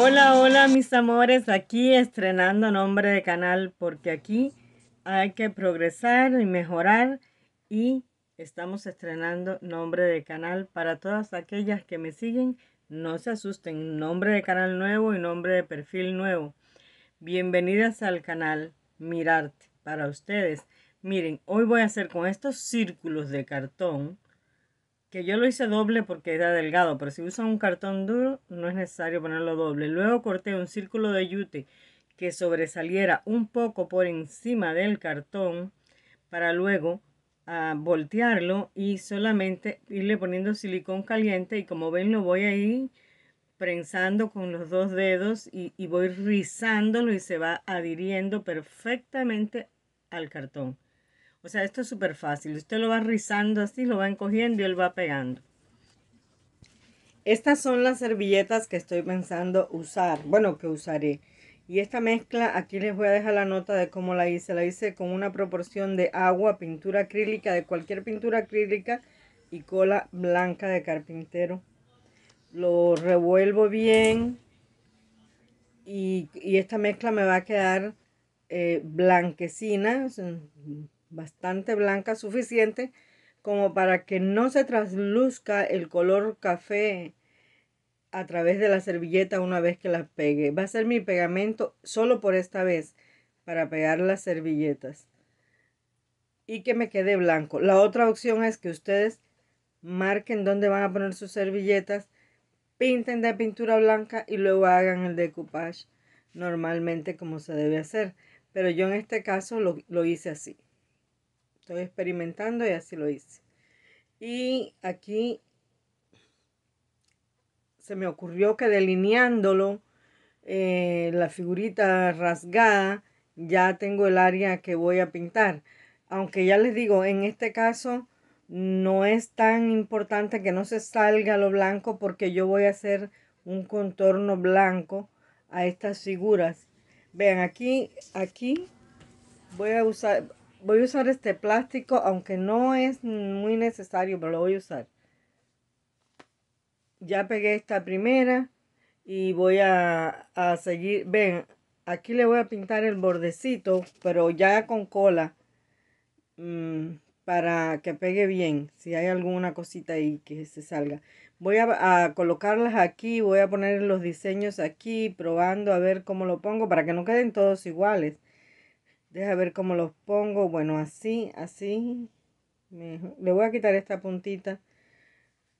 Hola, hola mis amores, aquí estrenando nombre de canal porque aquí hay que progresar y mejorar y estamos estrenando nombre de canal para todas aquellas que me siguen. No se asusten, nombre de canal nuevo y nombre de perfil nuevo. Bienvenidas al canal Mirarte para ustedes. Miren, hoy voy a hacer con estos círculos de cartón que yo lo hice doble porque era delgado, pero si usan un cartón duro no es necesario ponerlo doble. Luego corté un círculo de yute que sobresaliera un poco por encima del cartón para luego ah, voltearlo y solamente irle poniendo silicón caliente y como ven lo voy ahí ir prensando con los dos dedos y, y voy rizándolo y se va adhiriendo perfectamente al cartón. O sea, esto es súper fácil. Usted lo va rizando así, lo va encogiendo y él va pegando. Estas son las servilletas que estoy pensando usar. Bueno, que usaré. Y esta mezcla, aquí les voy a dejar la nota de cómo la hice. La hice con una proporción de agua, pintura acrílica, de cualquier pintura acrílica y cola blanca de carpintero. Lo revuelvo bien y, esta mezcla me va a quedar eh, blanquecina, bastante blanca, suficiente como para que no se trasluzca el color café a través de la servilleta una vez que la pegue. Va a ser mi pegamento solo por esta vez para pegar las servilletas y que me quede blanco. La otra opción es que ustedes marquen dónde van a poner sus servilletas, pinten de pintura blanca y luego hagan el decoupage normalmente como se debe hacer. Pero yo en este caso lo, lo hice así. Estoy experimentando y así lo hice. Y aquí se me ocurrió que delineándolo, eh, la figurita rasgada, ya tengo el área que voy a pintar. Aunque ya les digo, en este caso no es tan importante que no se salga lo blanco porque yo voy a hacer un contorno blanco a estas figuras. Vean, aquí, aquí voy a usar, voy a usar este plástico, aunque no es muy necesario, pero lo voy a usar. Ya pegué esta primera y voy a, seguir, ven, aquí le voy a pintar el bordecito, pero ya con cola, mm, para que pegue bien, si hay alguna cosita ahí que se salga. Voy a, a colocarlas aquí, voy a poner los diseños aquí, probando a ver cómo lo pongo, para que no queden todos iguales Deja ver cómo los pongo. Bueno, así, así. Le voy a quitar esta puntita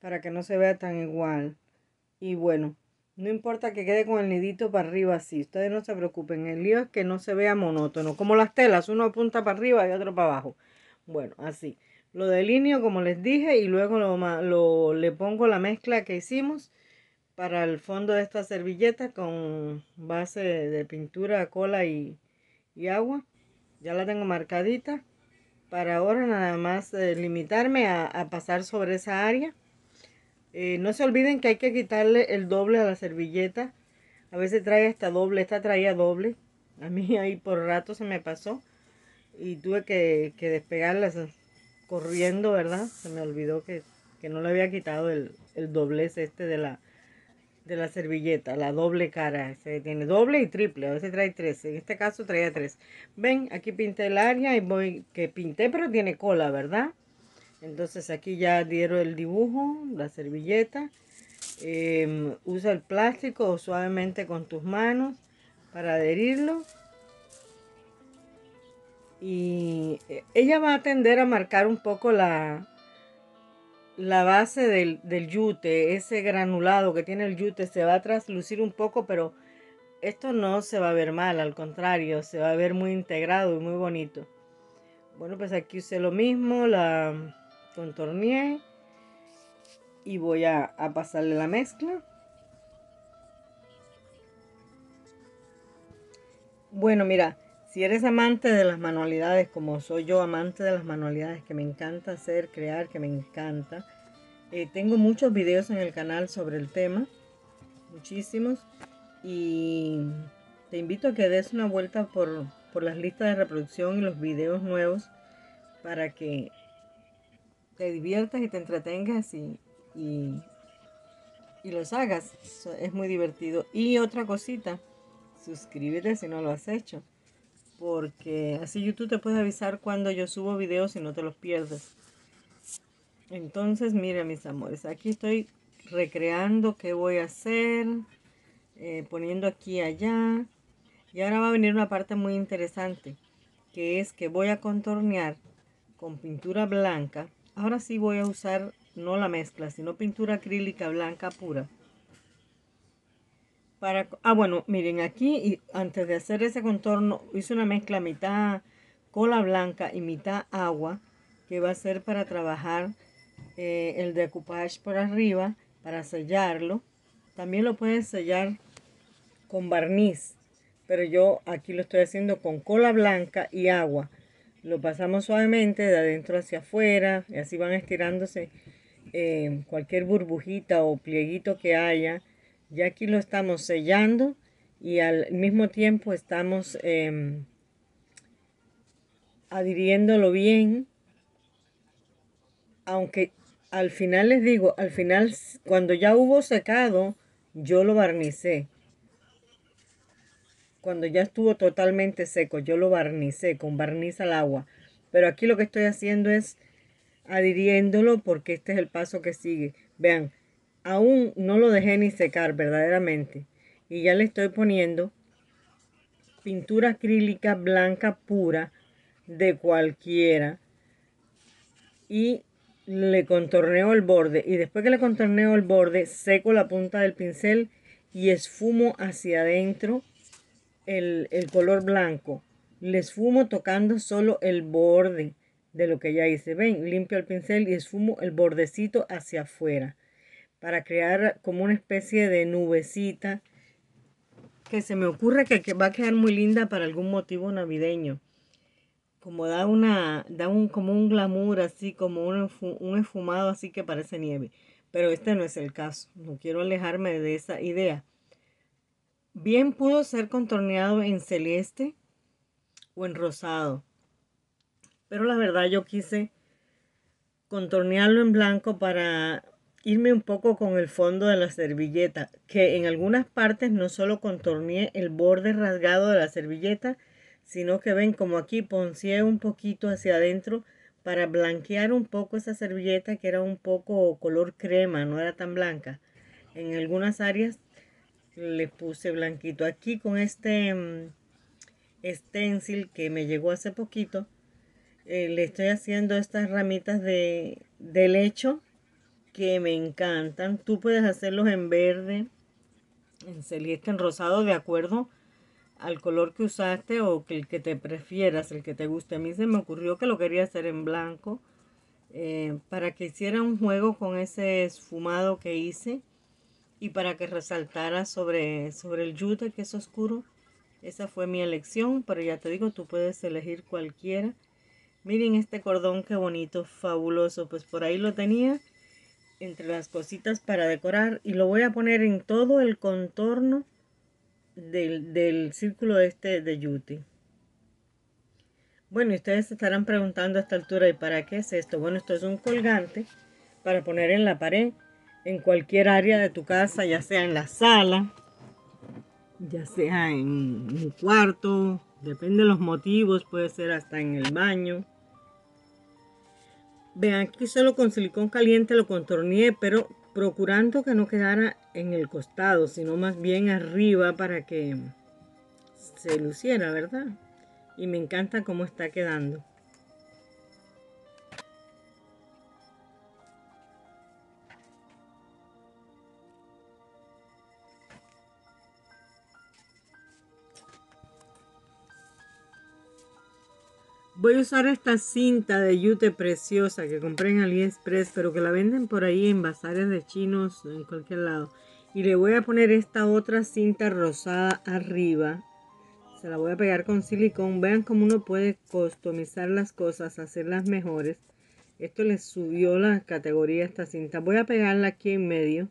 para que no se vea tan igual. Y bueno, no importa que quede con el nidito para arriba así. Ustedes no se preocupen. El lío es que no se vea monótono. Como las telas, uno apunta para arriba y otro para abajo. Bueno, así. Lo delineo como les dije y luego le pongo la mezcla que hicimos para el fondo de esta servilleta con base de pintura, cola y, y agua ya la tengo marcadita. Para ahora nada más eh, limitarme a, pasar sobre esa área. Eh, no se olviden que hay que quitarle el doble a la servilleta. A veces trae hasta doble, esta traía doble. A mí ahí por rato se me pasó y tuve que, despegarla despegarlas corriendo, ¿verdad? Se me olvidó que, no le había quitado el doblez este de la, de la servilleta, la doble cara. Se tiene doble y triple, a veces trae tres. En este caso traía tres. Ven, aquí pinté el área y voy, que pinté, pero tiene cola, ¿verdad? Entonces aquí ya dieron el dibujo, la servilleta. Em, usa el plástico suavemente con tus manos para adherirlo. Y eh, ella va a tender a marcar un poco la, la base del, del, yute, ese granulado que tiene el yute, se va a traslucir un poco, pero esto no se va a ver mal, al contrario, se va a ver muy integrado y muy bonito. Bueno, pues aquí usé lo mismo, la contorneé y voy a, a pasarle la mezcla. Bueno, mira, si eres amante de las manualidades, como soy yo amante de las manualidades, que me encanta hacer, crear, que me encanta, eh, tengo muchos videos en el canal sobre el tema, muchísimos, y te invito a que des una vuelta por, las listas de reproducción y los videos nuevos para que te diviertas y te entretengas y, y, los hagas. es muy divertido. Y otra cosita, suscríbete si no lo has hecho porque así YouTube te puede avisar cuando yo subo videos y no te los pierdes. Entonces, mira mis amores, aquí estoy recreando qué voy a hacer, eh, poniendo aquí y allá. Y ahora va a venir una parte muy interesante, que es que voy a contornear con pintura blanca. Ahora sí voy a usar no la mezcla, sino pintura acrílica blanca pura. Para, ah, bueno, miren aquí, y antes de hacer ese contorno, hice una mezcla mitad cola blanca y mitad agua, que va a ser para trabajar eh, el decoupage por arriba, para sellarlo. También lo pueden sellar con barniz, pero yo aquí lo estoy haciendo con cola blanca y agua. Lo pasamos suavemente de adentro hacia afuera, y así van estirándose eh, cualquier burbujita o plieguito que haya ya aquí lo estamos sellando y al mismo tiempo estamos em, adhiriéndolo bien. Aunque al final les digo, al final cuando ya hubo secado, yo lo barnicé. Cuando ya estuvo totalmente seco, yo lo barnicé con barniz al agua. Pero aquí lo que estoy haciendo es adhiriéndolo porque este es el paso que sigue. Vean, aún no lo dejé ni secar verdaderamente y ya le estoy poniendo pintura acrílica blanca pura de cualquiera y le contorneo el borde y después que le contorneo el borde seco la punta del pincel y esfumo hacia adentro el, color blanco le esfumo tocando solo el borde de lo que ya hice ven limpio el pincel y esfumo el bordecito hacia afuera para crear como una especie de nubecita que se me ocurre que, va a quedar muy linda para algún motivo navideño. Como da una, da un, un glamour así, como un, un esfumado así que parece nieve. Pero este no es el caso. No quiero alejarme de esa idea. Bien pudo ser contorneado en celeste o en rosado. Pero la verdad yo quise contornearlo en blanco para irme un poco con el fondo de la servilleta, que en algunas partes no solo contorneé el borde rasgado de la servilleta, sino que ven como aquí poncié un poquito hacia adentro para blanquear un poco esa servilleta que era un poco color crema, no era tan blanca. En algunas áreas le puse blanquito. Aquí con este mm, stencil que me llegó hace poquito, eh, le estoy haciendo estas ramitas de, de lecho que me encantan. Tú puedes hacerlos en verde, en celeste, en rosado, de acuerdo al color que usaste o que el que te prefieras, el que te guste. A mí se me ocurrió que lo quería hacer en blanco eh, para que hiciera un juego con ese esfumado que hice y para que resaltara sobre, sobre el yute que es oscuro. Esa fue mi elección, pero ya te digo, tú puedes elegir cualquiera. Miren este cordón, qué bonito, fabuloso. Pues por ahí lo tenía entre las cositas para decorar y lo voy a poner en todo el contorno del, círculo este de Yuti. Bueno, ustedes estarán preguntando a esta altura, ¿y para qué es esto? Bueno, esto es un colgante para poner en la pared, en cualquier área de tu casa, ya sea en la sala, ya sea en un cuarto, depende de los motivos, puede ser hasta en el baño. Vean, aquí solo con silicón caliente lo contorneé, pero procurando que no quedara en el costado, sino más bien arriba para que se luciera, ¿verdad? Y me encanta cómo está quedando. Voy a usar esta cinta de yute preciosa que compré en AliExpress, pero que la venden por ahí en bazares de chinos, en cualquier lado. Y le voy a poner esta otra cinta rosada arriba. Se la voy a pegar con silicón. Vean cómo uno puede customizar las cosas, hacerlas mejores. Esto le subió la categoría a esta cinta. Voy a pegarla aquí en medio.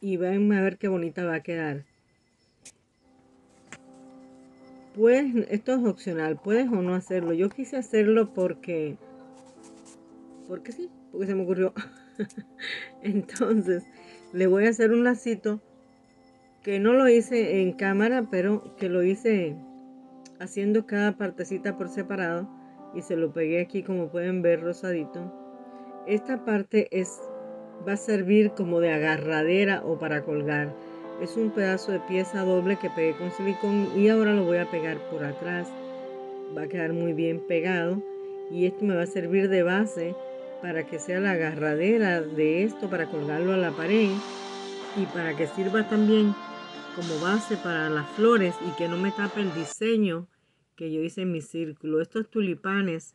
Y ven a ver qué bonita va a quedar puedes, esto es opcional, puedes o no hacerlo. Yo quise hacerlo porque, porque sí, porque se me ocurrió. Entonces, le voy a hacer un lacito que no lo hice en cámara, pero que lo hice haciendo cada partecita por separado y se lo pegué aquí como pueden ver rosadito. Esta parte es va a servir como de agarradera o para colgar es un pedazo de pieza doble que pegué con silicón y ahora lo voy a pegar por atrás va a quedar muy bien pegado y esto me va a servir de base para que sea la agarradera de esto para colgarlo a la pared y para que sirva también como base para las flores y que no me tape el diseño que yo hice en mi círculo estos tulipanes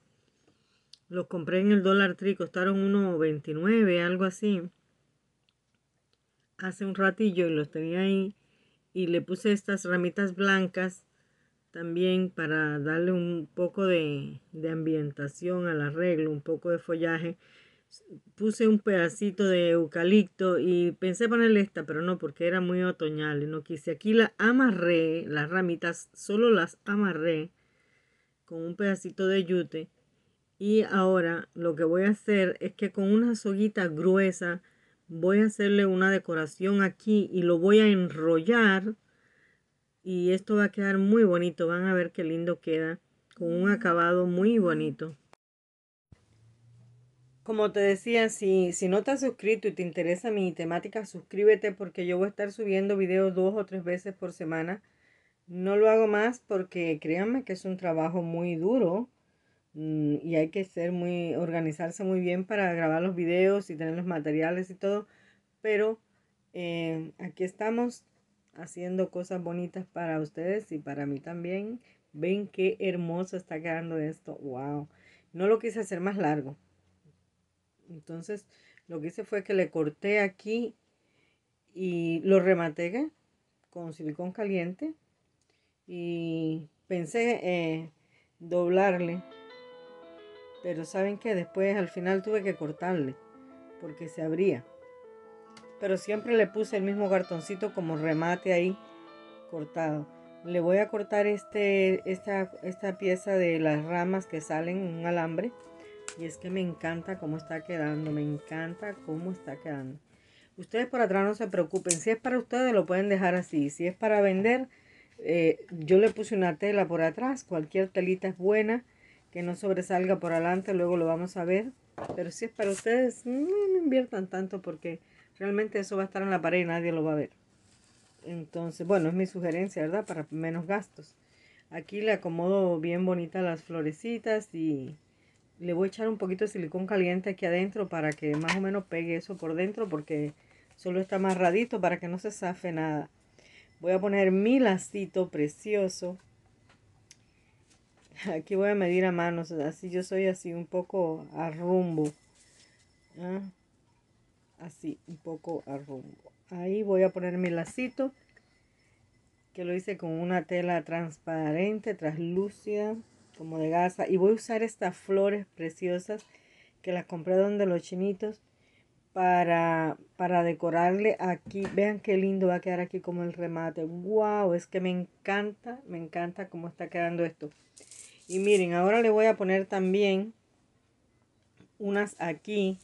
los compré en el dólar Tree, costaron 1.29 algo así hace un ratillo y los tenía ahí y le puse estas ramitas blancas también para darle un poco de, ambientación al arreglo, un poco de follaje. Puse un pedacito de eucalipto y pensé ponerle esta, pero no, porque era muy otoñal y no quise. Aquí la amarré, las ramitas, solo las amarré con un pedacito de yute. Y ahora lo que voy a hacer es que con una soguita gruesa voy a hacerle una decoración aquí y lo voy a enrollar y esto va a quedar muy bonito. Van a ver qué lindo queda con un mm. acabado muy bonito. Como te decía, si, si no te has suscrito y te interesa mi temática, suscríbete porque yo voy a estar subiendo videos dos o tres veces por semana. No lo hago más porque créanme que es un trabajo muy duro Mm, y hay que ser muy, organizarse muy bien para grabar los videos y tener los materiales y todo, pero eh, aquí estamos haciendo cosas bonitas para ustedes y para mí también. Ven qué hermoso está quedando esto, wow. No lo quise hacer más largo. Entonces, lo que hice fue que le corté aquí y lo rematé con silicón caliente y pensé eh, doblarle. Pero saben que después al final tuve que cortarle, porque se abría. Pero siempre le puse el mismo cartoncito como remate ahí, cortado. Le voy a cortar este, esta, pieza de las ramas que salen, un alambre. Y es que me encanta cómo está quedando, me encanta cómo está quedando. Ustedes por atrás no se preocupen, si es para ustedes lo pueden dejar así, si es para vender, eh, yo le puse una tela por atrás, cualquier telita es buena que no sobresalga por adelante, luego lo vamos a ver. Pero si es para ustedes, no, inviertan tanto porque realmente eso va a estar en la pared y nadie lo va a ver. Entonces, bueno, es mi sugerencia, ¿verdad? Para menos gastos. Aquí le acomodo bien bonitas las florecitas y le voy a echar un poquito de silicón caliente aquí adentro para que más o menos pegue eso por dentro porque solo está amarradito para que no se zafe nada. Voy a poner mi lacito precioso Aquí voy a medir a manos, así yo soy así un poco a rumbo. ¿ah? Así, un poco a rumbo. Ahí voy a poner mi lacito, que lo hice con una tela transparente, translúcida, como de gasa. Y voy a usar estas flores preciosas que las compré donde los chinitos para, para decorarle aquí. Vean qué lindo va a quedar aquí como el remate. ¡Wow! Es que me encanta, me encanta cómo está quedando esto y miren ahora le voy a poner también unas aquí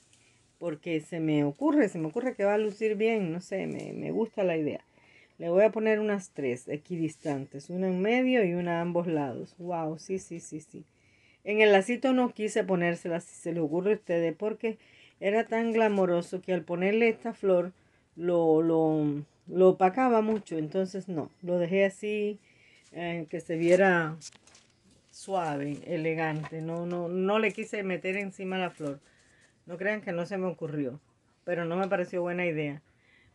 porque se me ocurre, se me ocurre que va a lucir bien, no sé, me, gusta la idea. Le voy a poner unas tres equidistantes, una en medio y una a ambos lados. Wow, sí, sí, sí, sí. En el lacito no quise ponérselas, si se le ocurre a ustedes, porque era tan glamoroso que al ponerle esta flor lo, lo, opacaba mucho. Entonces no, lo dejé así, eh, que se viera suave, elegante. No, no, no le quise meter encima la flor. No crean que no se me ocurrió, pero no me pareció buena idea.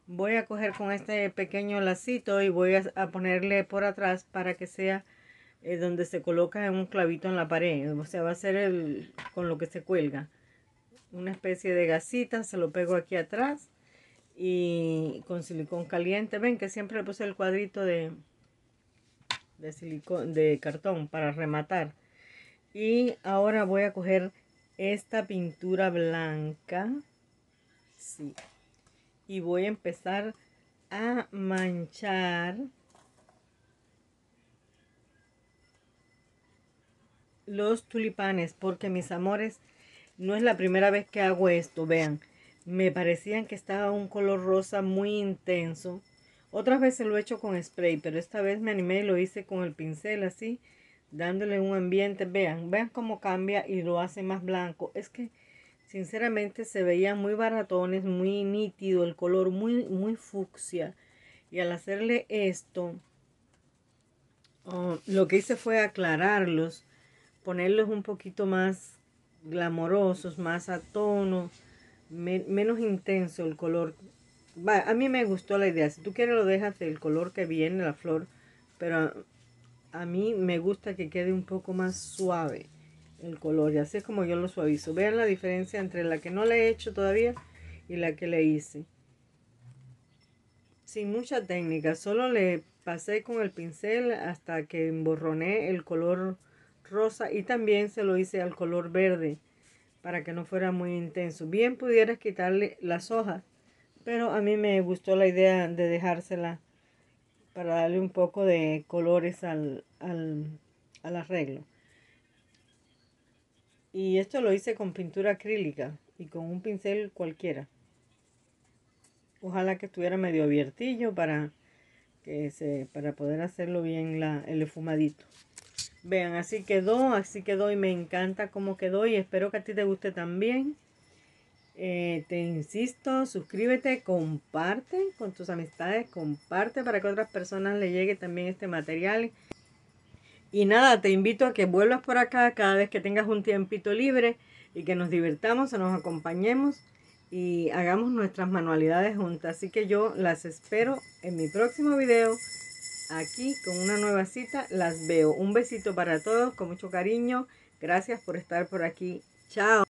Voy a coger con este pequeño lacito y voy a, ponerle por atrás para que sea eh, donde se coloca en un clavito en la pared. O sea, va a ser el, con lo que se cuelga. Una especie de gasita, se lo pego aquí atrás y con silicón caliente. Ven que siempre le puse el cuadrito de, de, de cartón para rematar. Y ahora voy a coger esta pintura blanca. Sí. Y voy a empezar a manchar los tulipanes porque mis amores no es la primera vez que hago esto vean me parecían que estaba un color rosa muy intenso otras veces lo he hecho con spray, pero esta vez me animé y lo hice con el pincel así, dándole un ambiente. Vean, vean cómo cambia y lo hace más blanco. Es que sinceramente se veían muy baratones, muy nítido el color, muy, muy fucsia. Y al hacerle esto, oh, lo que hice fue aclararlos, ponerlos un poquito más glamorosos, más a tono, menos intenso el color a mí me gustó la idea. Si tú quieres lo dejas del color que viene la flor, pero a, mí me gusta que quede un poco más suave el color y así es como yo lo suavizo. Vean la diferencia entre la que no le he hecho todavía y la que le hice. Sin mucha técnica, solo le pasé con el pincel hasta que emborroné el color rosa y también se lo hice al color verde para que no fuera muy intenso. Bien pudieras quitarle las hojas pero a mí me gustó la idea de dejársela para darle un poco de colores al, arreglo. Y esto lo hice con pintura acrílica y con un pincel cualquiera. Ojalá que estuviera medio abiertillo para, que se, para poder hacerlo bien la, el fumadito. Vean, así quedó, así quedó y me encanta cómo quedó y espero que a ti te guste también. Eh, te insisto, suscríbete, comparte con tus amistades, comparte para que otras personas le llegue también este material. Y nada, te invito a que vuelvas por acá cada vez que tengas un tiempito libre y que nos divirtamos o nos acompañemos y hagamos nuestras manualidades juntas. Así que yo las espero en mi próximo video aquí con una nueva cita. Las veo. Un besito para todos, con mucho cariño. Gracias por estar por aquí. Chao.